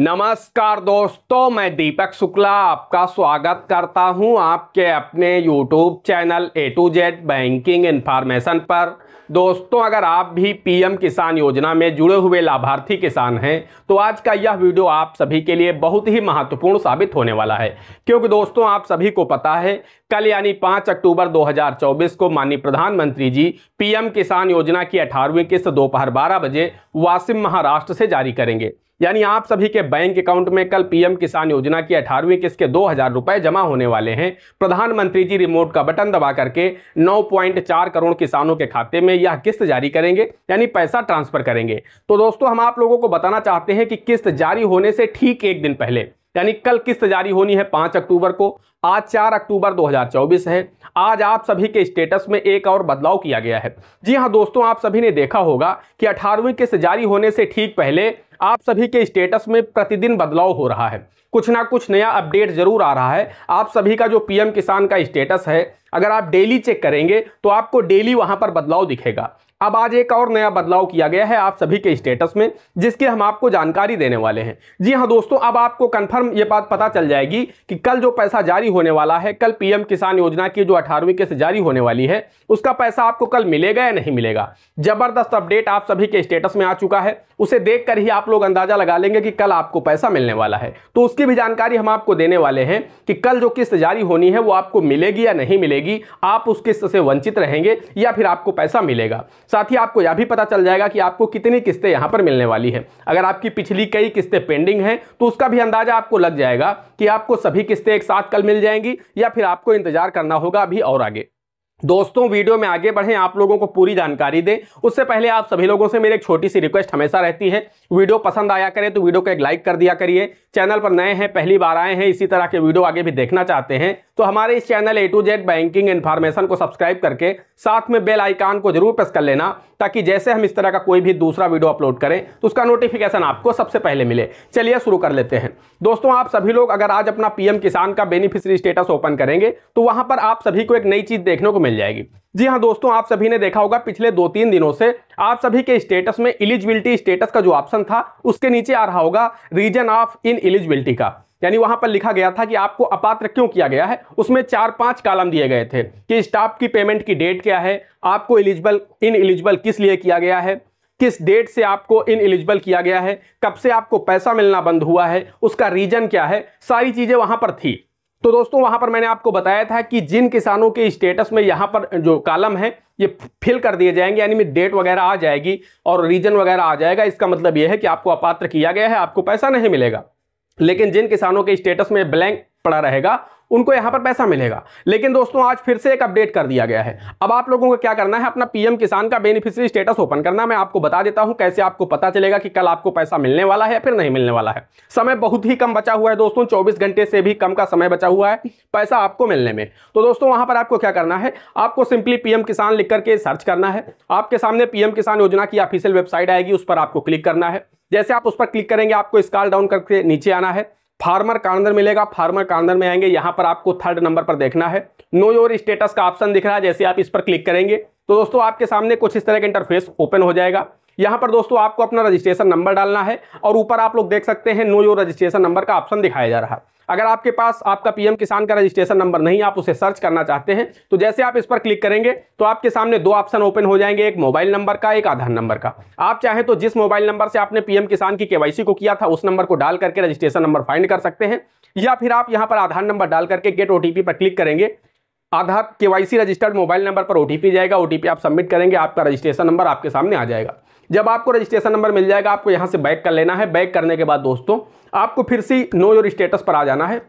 नमस्कार दोस्तों मैं दीपक शुक्ला आपका स्वागत करता हूं आपके अपने YouTube channel A to Z banking information पर दोस्तों अगर आप भी पीएम किसान योजना में जुड़े हुए लाभार्थी किसान हैं तो आज का यह वीडियो आप सभी के लिए बहुत ही महत्वपूर्ण साबित होने वाला है क्योंकि दोस्तों आप सभी को पता है कल यानी 5 अक्टूबर 2024 को माननीय प्रधानमंत्री जी पीएम किसान योजना की अठारहवीं किस्त दोपहर बारह बजे वासिम महाराष्ट्र से जारी करेंगे यानी आप सभी के बैंक अकाउंट में कल पीएम किसान योजना की अठारहवीं किस्त के दो हजार रुपए जमा होने वाले हैं प्रधानमंत्री जी रिमोट का बटन दबा करके 9.4 करोड़ किसानों के खाते में यह किस्त जारी करेंगे यानी पैसा ट्रांसफर करेंगे तो दोस्तों हम आप लोगों को बताना चाहते हैं कि किस्त जारी होने से ठीक एक दिन पहले यानी कल किस्त जारी होनी है पांच अक्टूबर को आज चार अक्टूबर 2024 है आज आप सभी के स्टेटस में एक और बदलाव किया गया है जी हाँ दोस्तों आप सभी ने देखा होगा कि अठारहवीं किस्त जारी होने से ठीक पहले आप सभी के स्टेटस में प्रतिदिन बदलाव हो रहा है कुछ ना कुछ नया अपडेट जरूर आ रहा है आप सभी का जो पीएम किसान का स्टेटस है अगर आप डेली चेक करेंगे तो आपको डेली वहां पर बदलाव दिखेगा अब आज एक और नया बदलाव किया गया है आप सभी के स्टेटस में जिसकी हम आपको जानकारी देने वाले हैं जी हाँ दोस्तों अब आपको कंफर्म ये बात पता चल जाएगी कि कल जो पैसा जारी होने वाला है कल पीएम किसान योजना की जो अठारहवीं किस्त जारी होने वाली है उसका पैसा आपको कल मिलेगा या नहीं मिलेगा जबरदस्त अपडेट आप सभी के स्टेटस में आ चुका है उसे देख कर ही आप लोग अंदाजा लगा लेंगे कि कल आपको पैसा मिलने वाला है तो उसकी भी जानकारी हम आपको देने वाले हैं कि कल जो किस्त जारी होनी है वो आपको मिलेगी या नहीं मिलेगी आप उस किस्त से वंचित रहेंगे या फिर आपको पैसा मिलेगा साथ ही आपको यह भी पता चल जाएगा कि आपको कितनी किस्तें यहाँ पर मिलने वाली हैं अगर आपकी पिछली कई किस्तें पेंडिंग हैं तो उसका भी अंदाजा आपको लग जाएगा कि आपको सभी किस्तें एक साथ कल मिल जाएंगी या फिर आपको इंतजार करना होगा अभी और आगे दोस्तों वीडियो में आगे बढ़ें आप लोगों को पूरी जानकारी दें उससे पहले आप सभी लोगों से मेरी एक छोटी सी रिक्वेस्ट हमेशा रहती है वीडियो पसंद आया करें तो वीडियो को एक लाइक कर दिया करिए चैनल पर नए हैं पहली बार आए हैं इसी तरह के वीडियो आगे भी देखना चाहते हैं तो हमारे इस channel A to Z banking information को सब्सक्राइब करके साथ में बेल आइकान को जरूर प्रेस कर लेना ताकि जैसे हम इस तरह का कोई भी दूसरा वीडियो अपलोड करें तो उसका नोटिफिकेशन आपको सबसे पहले मिले चलिए शुरू कर लेते हैं दोस्तों आप सभी लोग अगर आज अपना पीएम किसान का बेनिफिशरी स्टेटस ओपन करेंगे तो वहां पर आप सभी को एक नई चीज देखने को मिल जाएगी जी हाँ दोस्तों आप सभी ने देखा होगा पिछले दो तीन दिनों से आप सभी के स्टेटस में इलिजिबिलिटी स्टेटस का जो ऑप्शन था उसके नीचे आ रहा होगा रीजन ऑफ इन एलिजिबिलिटी का यानी वहां पर लिखा गया था कि आपको अपात्र क्यों किया गया है उसमें चार पांच कालम दिए गए थे कि स्टाफ की पेमेंट की डेट क्या है आपको एलिजिबल इन एलिजिबल किस लिए किया गया है किस डेट से आपको इन एलिजिबल किया गया है कब से आपको पैसा मिलना बंद हुआ है उसका रीजन क्या है सारी चीज़ें वहां पर थी तो दोस्तों वहां पर मैंने आपको बताया था कि जिन किसानों के स्टेटस में यहाँ पर जो कालम है ये फिल कर दिए जाएंगे यानी में डेट वगैरह आ जाएगी और रीजन वगैरह आ जाएगा इसका मतलब ये है कि आपको अपात्र किया गया है आपको पैसा नहीं मिलेगा लेकिन जिन किसानों के स्टेटस में ब्लैंक पड़ा रहेगा उनको यहां पर पैसा मिलेगा लेकिन दोस्तों आज फिर से एक अपडेट कर दिया गया है अब आप लोगों को क्या करना है अपना पीएम किसान का बेनिफिशियरी स्टेटस ओपन करना मैं आपको बता देता हूं कैसे आपको पता चलेगा कि कल आपको पैसा मिलने वाला है या फिर नहीं मिलने वाला है समय बहुत ही कम बचा हुआ है दोस्तों चौबीस घंटे से भी कम का समय बचा हुआ है पैसा आपको मिलने में तो दोस्तों वहां पर आपको क्या करना है आपको सिंपली पीएम किसान लिख करके सर्च करना है आपके सामने पीएम किसान योजना की ऑफिशियल वेबसाइट आएगी उस पर आपको क्लिक करना है जैसे आप उस पर क्लिक करेंगे आपको स्कॉल डाउन करके नीचे आना है फार्मर का अंदर मिलेगा फार्मर का अंदर में आएंगे यहाँ पर आपको थर्ड नंबर पर देखना है नो योर स्टेटस का ऑप्शन दिख रहा है जैसे आप इस पर क्लिक करेंगे तो दोस्तों आपके सामने कुछ इस तरह का इंटरफेस ओपन हो जाएगा यहाँ पर दोस्तों आपको अपना रजिस्ट्रेशन नंबर डालना है और ऊपर आप लोग देख सकते हैं नो योर रजिस्ट्रेशन नंबर का ऑप्शन दिखाया जा रहा है अगर आपके पास आपका पीएम किसान का रजिस्ट्रेशन नंबर नहीं आप उसे सर्च करना चाहते हैं तो जैसे आप इस पर क्लिक करेंगे तो आपके सामने दो ऑप्शन ओपन हो जाएंगे एक मोबाइल नंबर का एक आधार नंबर का आप चाहें तो जिस मोबाइल नंबर से आपने पीएम किसान की केवाईसी को किया था उस नंबर को डाल करके रजिस्ट्रेशन नंबर फाइंड कर सकते हैं या फिर आप यहाँ पर आधार नंबर डाल करके गेट ओ पर क्लिक करेंगे आधार के रजिस्टर्ड मोबाइल नंबर पर ओ जाएगा ओ आप सबमिट करेंगे आपका रजिस्ट्रेशन नंबर आपके सामने आ जाएगा जब आपको रजिस्ट्रेशन नंबर मिल जाएगा आपको यहाँ से बैक कर लेना है बैक करने के बाद दोस्तों आपको फिर से नो योर स्टेटस पर आ जाना है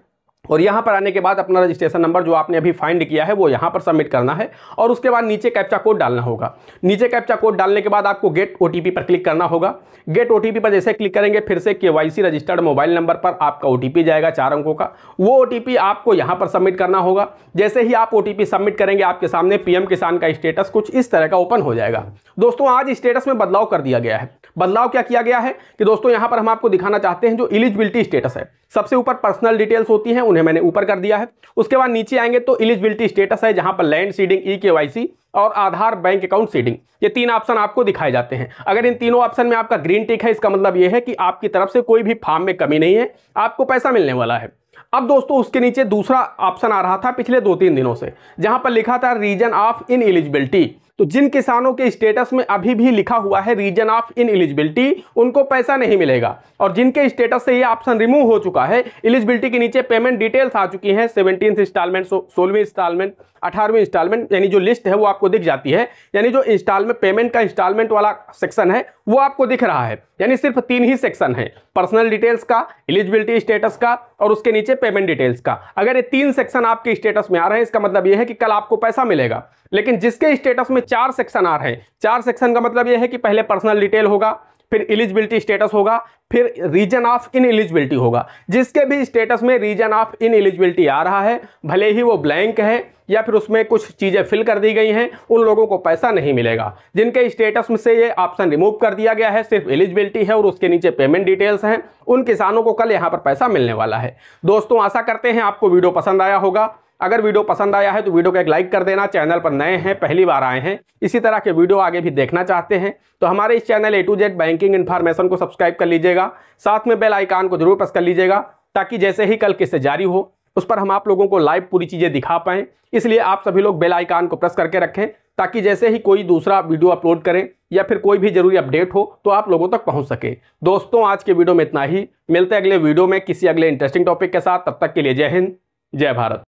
और यहाँ पर आने के बाद अपना रजिस्ट्रेशन नंबर जो आपने अभी फाइंड किया है वो यहाँ पर सबमिट करना है और उसके बाद नीचे कैप्चा कोड डालना होगा नीचे कैप्चा कोड डालने के बाद आपको गेट ओ पर क्लिक करना होगा गेट ओ पर जैसे क्लिक करेंगे फिर से के रजिस्टर्ड मोबाइल नंबर पर आपका ओ जाएगा चार अंकों का वो ओ आपको यहाँ पर सबमिट करना होगा जैसे ही आप ओ सबमिट करेंगे आपके सामने पी किसान का स्टेटस कुछ इस तरह का ओपन हो जाएगा दोस्तों आज स्टेटस में बदलाव कर दिया गया है बदलाव क्या किया गया है कि दोस्तों यहाँ पर हम आपको दिखाना चाहते हैं जो एलिजिबिलिटी स्टेटस है सबसे ऊपर पर्सनल डिटेल्स होती हैं उन्हें मैंने ऊपर कर दिया है उसके बाद नीचे आएंगे तो इलिजिबिलिटी स्टेटस है जहां पर लैंड सीडिंग ई के और आधार बैंक अकाउंट सीडिंग ये तीन ऑप्शन आपको दिखाए जाते हैं अगर इन तीनों ऑप्शन में आपका ग्रीन टिक है इसका मतलब ये है कि आपकी तरफ से कोई भी फार्म में कमी नहीं है आपको पैसा मिलने वाला है अब दोस्तों उसके नीचे दूसरा ऑप्शन आ रहा था पिछले दो तीन दिनों से जहां पर लिखा था रीजन ऑफ इन एलिजिबिलिटी तो जिन किसानों के स्टेटस में अभी भी लिखा हुआ है रीजन ऑफ इन एलिजिबिलिटी उनको पैसा नहीं मिलेगा और जिनके स्टेटस से ये ऑप्शन रिमूव हो चुका है एलिजिबिलिटी के नीचे पेमेंट डिटेल्स आ चुकी हैं सेवनटीन इंस्टॉलमेंट सोलहवीं इंस्टॉलमेंट अठारहवीं इंस्टॉलमेंट यानी जो लिस्ट है वो आपको दिख जाती है यानी जो इंस्टॉलमेंट पेमेंट का इंस्टॉलमेंट वाला सेक्शन है वो आपको दिख रहा है यानी सिर्फ तीन ही सेक्शन है पर्सनल डिटेल्स का एलिजिबिलिटी स्टेटस का और उसके नीचे पेमेंट डिटेल्स का अगर ये तीन सेक्शन आपके स्टेटस में आ रहे हैं इसका मतलब यह है कि कल आपको पैसा मिलेगा लेकिन जिसके स्टेटस में चार सेक्शन आ रहे हैं चार सेक्शन का मतलब यह है कि पहले पर्सनल डिटेल होगा फिर एलिजिबिलिटी स्टेटस होगा फिर रीजन ऑफ इन एलिजिबिलिटी होगा जिसके भी स्टेटस में रीजन ऑफ इन एलिजिबिलिटी आ रहा है भले ही वो ब्लैंक है या फिर उसमें कुछ चीज़ें फिल कर दी गई हैं उन लोगों को पैसा नहीं मिलेगा जिनके स्टेटस में से ये ऑप्शन रिमूव कर दिया गया है सिर्फ एलिजिबिलिटी है और उसके नीचे पेमेंट डिटेल्स हैं उन किसानों को कल यहाँ पर पैसा मिलने वाला है दोस्तों आशा करते हैं आपको वीडियो पसंद आया होगा अगर वीडियो पसंद आया है तो वीडियो को एक लाइक कर देना चैनल पर नए हैं पहली बार आए हैं इसी तरह के वीडियो आगे भी देखना चाहते हैं तो हमारे इस channel A to Z banking information को सब्सक्राइब कर लीजिएगा साथ में बेल आइकान को जरूर प्रेस कर लीजिएगा ताकि जैसे ही कल किससे जारी हो उस पर हम आप लोगों को लाइव पूरी चीज़ें दिखा पाएँ इसलिए आप सभी लोग बेल आइकान को प्रेस करके रखें ताकि जैसे ही कोई दूसरा वीडियो अपलोड करें या फिर कोई भी जरूरी अपडेट हो तो आप लोगों तक पहुंच सके दोस्तों आज के वीडियो में इतना ही मिलते हैं अगले वीडियो में किसी अगले इंटरेस्टिंग टॉपिक के साथ तब तक के लिए जय हिंद जय भारत